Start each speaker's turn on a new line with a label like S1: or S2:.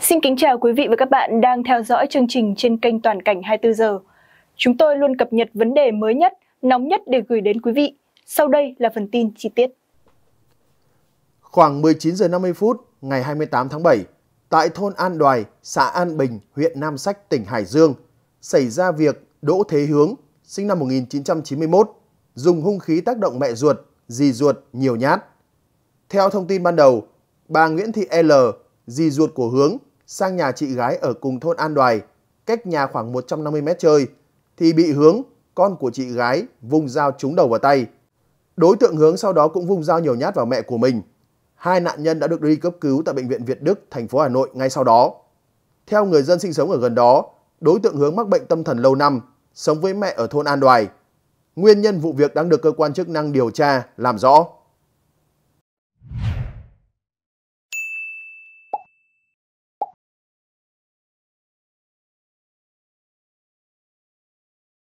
S1: Xin kính chào quý vị và các bạn đang theo dõi chương trình trên kênh Toàn cảnh 24 giờ. Chúng tôi luôn cập nhật vấn đề mới nhất, nóng nhất để gửi đến quý vị. Sau đây là phần tin chi tiết.
S2: Khoảng 19 giờ 50 phút ngày 28 tháng 7, tại thôn An Đoài, xã An Bình, huyện Nam Sách, tỉnh Hải Dương, xảy ra việc Đỗ Thế Hướng, sinh năm 1991, dùng hung khí tác động mẹ ruột, dì ruột nhiều nhát. Theo thông tin ban đầu, bà Nguyễn Thị L dì ruột của Hướng sang nhà chị gái ở cùng thôn An Đoài, cách nhà khoảng 150 mét chơi, thì bị Hướng, con của chị gái, vùng dao trúng đầu vào tay. Đối tượng Hướng sau đó cũng vùng dao nhiều nhát vào mẹ của mình. Hai nạn nhân đã được đi cấp cứu tại Bệnh viện Việt Đức, thành phố Hà Nội ngay sau đó. Theo người dân sinh sống ở gần đó, đối tượng Hướng mắc bệnh tâm thần lâu năm, sống với mẹ ở thôn An Đoài. Nguyên nhân vụ việc đang được cơ quan chức năng điều tra, làm rõ.